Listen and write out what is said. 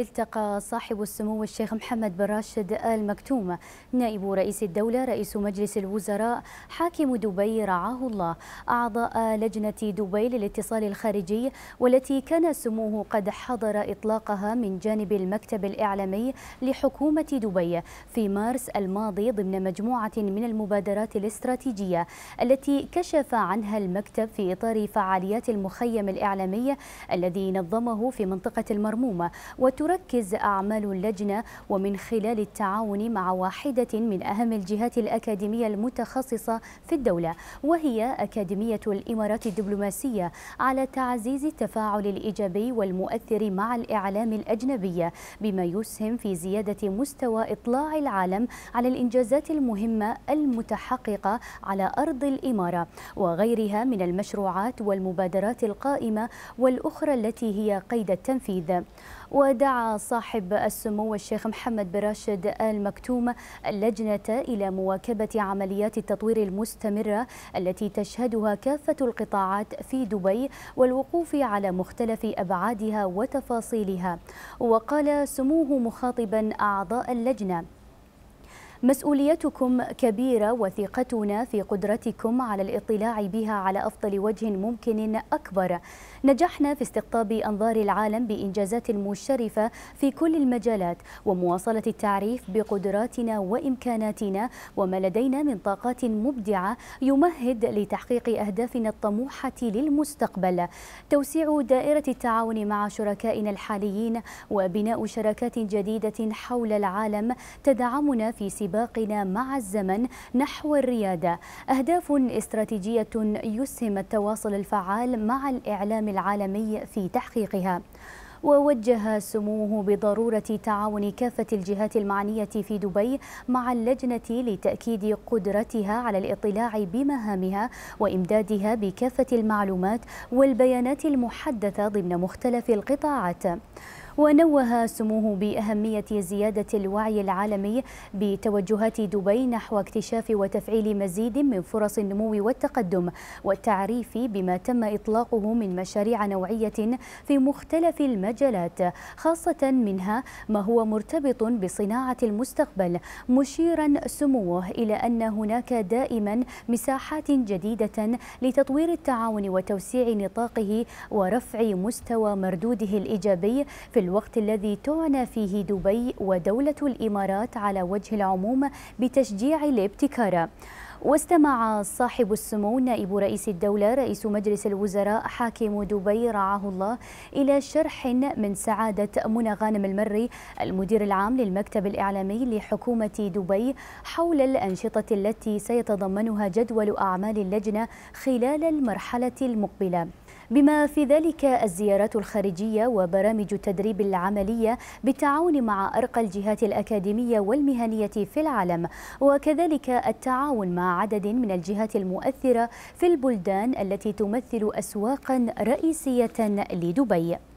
التقى صاحب السمو الشيخ محمد بن راشد ال مكتوم نائب رئيس الدولة رئيس مجلس الوزراء حاكم دبي رعاه الله أعضاء لجنة دبي للاتصال الخارجي والتي كان سموه قد حضر إطلاقها من جانب المكتب الإعلامي لحكومة دبي في مارس الماضي ضمن مجموعة من المبادرات الاستراتيجية التي كشف عنها المكتب في إطار فعاليات المخيم الإعلامي الذي نظمه في منطقة المرمومة وت تركز أعمال اللجنة ومن خلال التعاون مع واحدة من أهم الجهات الأكاديمية المتخصصة في الدولة وهي أكاديمية الإمارات الدبلوماسية على تعزيز التفاعل الإيجابي والمؤثر مع الإعلام الأجنبي بما يسهم في زيادة مستوى إطلاع العالم على الإنجازات المهمة المتحققة على أرض الإمارة وغيرها من المشروعات والمبادرات القائمة والأخرى التي هي قيد التنفيذ ودعا صاحب السمو الشيخ محمد بن راشد آل مكتوم اللجنة إلى مواكبة عمليات التطوير المستمرة التي تشهدها كافة القطاعات في دبي والوقوف على مختلف أبعادها وتفاصيلها وقال سموه مخاطبا أعضاء اللجنة مسؤوليتكم كبيرة وثقتنا في قدرتكم على الاطلاع بها على أفضل وجه ممكن أكبر نجحنا في استقطاب أنظار العالم بإنجازات مشرفة في كل المجالات ومواصلة التعريف بقدراتنا وإمكاناتنا وما لدينا من طاقات مبدعة يمهد لتحقيق أهدافنا الطموحة للمستقبل توسيع دائرة التعاون مع شركائنا الحاليين وبناء شراكات جديدة حول العالم تدعمنا في سباق سباقنا مع الزمن نحو الريادة أهداف استراتيجية يسهم التواصل الفعال مع الإعلام العالمي في تحقيقها ووجه سموه بضرورة تعاون كافة الجهات المعنية في دبي مع اللجنة لتأكيد قدرتها على الاطلاع بمهامها وإمدادها بكافة المعلومات والبيانات المحدثة ضمن مختلف القطاعات ونوه سموه بأهمية زيادة الوعي العالمي بتوجهات دبي نحو اكتشاف وتفعيل مزيد من فرص النمو والتقدم والتعريف بما تم إطلاقه من مشاريع نوعية في مختلف المجالات خاصة منها ما هو مرتبط بصناعة المستقبل مشيرا سموه إلى أن هناك دائما مساحات جديدة لتطوير التعاون وتوسيع نطاقه ورفع مستوى مردوده الإيجابي في الوقت الذي تعنى فيه دبي ودولة الإمارات على وجه العموم بتشجيع الابتكار واستمع صاحب السمو نائب رئيس الدولة رئيس مجلس الوزراء حاكم دبي رعاه الله إلى شرح من سعادة منى غانم المري المدير العام للمكتب الإعلامي لحكومة دبي حول الأنشطة التي سيتضمنها جدول أعمال اللجنة خلال المرحلة المقبلة بما في ذلك الزيارات الخارجية وبرامج التدريب العملية بالتعاون مع أرقى الجهات الأكاديمية والمهنية في العالم وكذلك التعاون مع عدد من الجهات المؤثرة في البلدان التي تمثل أسواقا رئيسية لدبي